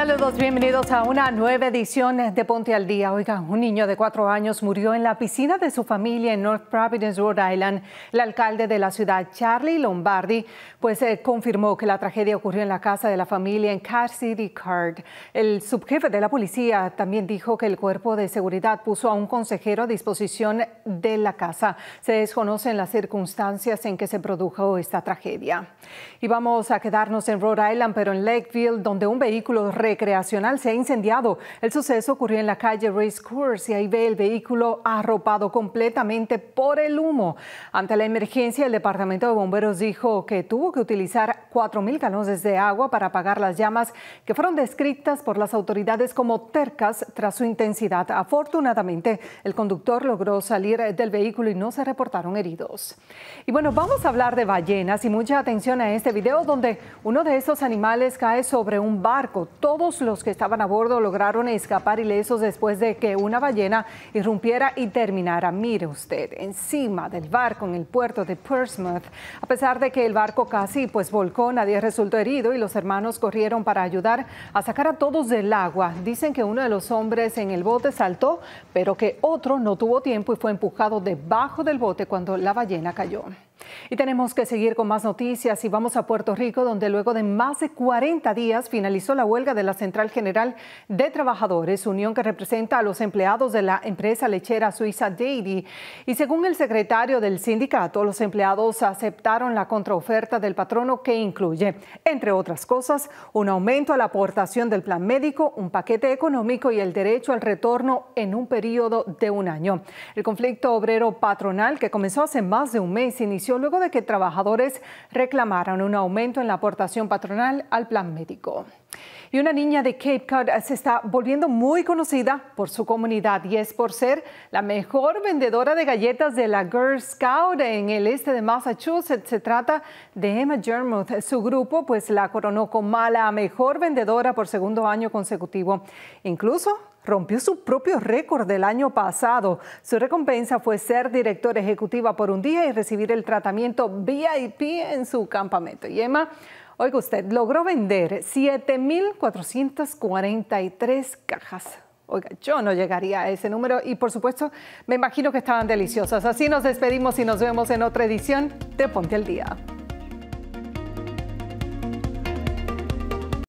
Saludos, bienvenidos a una nueva edición de Ponte al Día. Oigan, un niño de cuatro años murió en la piscina de su familia en North Providence, Rhode Island. El alcalde de la ciudad, Charlie Lombardi, pues eh, confirmó que la tragedia ocurrió en la casa de la familia en Car City Card. El subjefe de la policía también dijo que el cuerpo de seguridad puso a un consejero a disposición de la casa. Se desconocen las circunstancias en que se produjo esta tragedia. Y vamos a quedarnos en Rhode Island, pero en Lakeville, donde un vehículo recreacional se ha incendiado. El suceso ocurrió en la calle Race y ahí ve el vehículo arropado completamente por el humo. Ante la emergencia, el Departamento de Bomberos dijo que tuvo que utilizar 4.000 galones de agua para apagar las llamas que fueron descritas por las autoridades como tercas tras su intensidad. Afortunadamente, el conductor logró salir del vehículo y no se reportaron heridos. Y bueno, vamos a hablar de ballenas y mucha atención a este video donde uno de estos animales cae sobre un barco. Todo todos los que estaban a bordo lograron escapar ilesos después de que una ballena irrumpiera y terminara, mire usted, encima del barco en el puerto de Portsmouth. A pesar de que el barco casi pues volcó, nadie resultó herido y los hermanos corrieron para ayudar a sacar a todos del agua. Dicen que uno de los hombres en el bote saltó, pero que otro no tuvo tiempo y fue empujado debajo del bote cuando la ballena cayó. Y tenemos que seguir con más noticias y vamos a Puerto Rico, donde luego de más de 40 días finalizó la huelga de la Central General de Trabajadores, unión que representa a los empleados de la empresa lechera suiza Dairy. Y según el secretario del sindicato, los empleados aceptaron la contraoferta del patrono que incluye, entre otras cosas, un aumento a la aportación del plan médico, un paquete económico y el derecho al retorno en un periodo de un año. El conflicto obrero patronal, que comenzó hace más de un mes, inició luego de que trabajadores reclamaran un aumento en la aportación patronal al plan médico. Y una niña de Cape Cod eh, se está volviendo muy conocida por su comunidad y es por ser la mejor vendedora de galletas de la Girl Scout en el este de Massachusetts. Se trata de Emma Germuth. Su grupo pues la coronó como la mejor vendedora por segundo año consecutivo. Incluso rompió su propio récord del año pasado. Su recompensa fue ser directora ejecutiva por un día y recibir el tratamiento VIP en su campamento. Emma Oiga usted, logró vender 7.443 cajas. Oiga, yo no llegaría a ese número y por supuesto me imagino que estaban deliciosas. Así nos despedimos y nos vemos en otra edición de Ponte al Día.